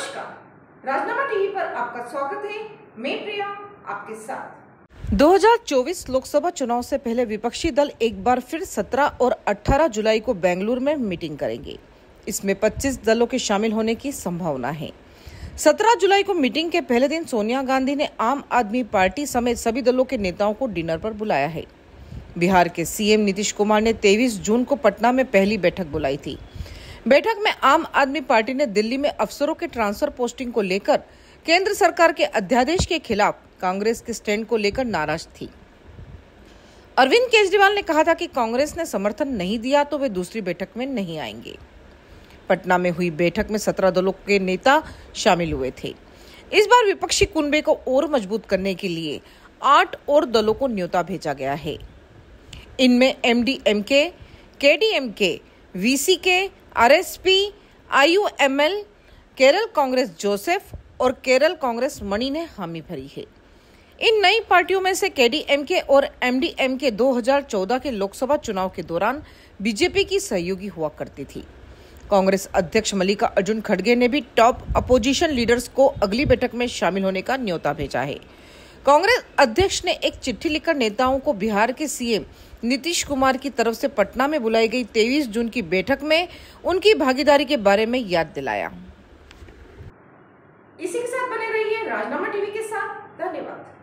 नमस्कार राजनामा टीवी पर आपका स्वागत है मैं प्रिया आपके साथ 2024 लोकसभा चुनाव से पहले विपक्षी दल एक बार फिर 17 और 18 जुलाई को बेंगलुरु में मीटिंग करेंगे इसमें 25 दलों के शामिल होने की संभावना है 17 जुलाई को मीटिंग के पहले दिन सोनिया गांधी ने आम आदमी पार्टी समेत सभी दलों के नेताओं को डिनर पर बुलाया है बिहार के सीएम नीतीश कुमार ने 23 जून को पटना में पहली बैठक बुलाई थी बैठक में आम आदमी पार्टी ने दिल्ली में अफसरों के ट्रांसफर पोस्टिंग को लेकर केंद्र सरकार के अध्यादेश के खिलाफ कांग्रेस के स्टैंड को लेकर नाराज थी अरविंद केजरीवाल ने कहा था कि कांग्रेस ने समर्थन नहीं दिया तो वे दूसरी बैठक में नहीं आएंगे पटना में हुई बैठक में सत्रह दलों के नेता शामिल हुए थे इस बार विपक्षी कुनबे को और मजबूत करने के लिए आठ और दलों को न्योता भेजा गया है इनमें MDMK KDMK VCK RSP IUML Kerala Congress Joseph और केरल कांग्रेस मणि ने हामी भरी है इन नई पार्टियों में से केडीएमके और एमडीएमके 2014 के लोकसभा चुनाव के दौरान बीजेपी की सहयोगी हुआ करती थी कांग्रेस अध्यक्ष मल्लिका अर्जुन खड़गे ने भी टॉप अपोजिशन लीडर्स को अगली बैठक में शामिल होने का न्योता भेजा है कांग्रेस अध्यक्ष ने एक चिट्ठी लिखकर नेताओं को बिहार के सीएम नीतीश कुमार की तरफ से पटना में बुलाई गई 23 जून की बैठक में उनकी भागीदारी के बारे में याद दिलाया इसी के साथ बने रहिए राजनामा टीवी के साथ धन्यवाद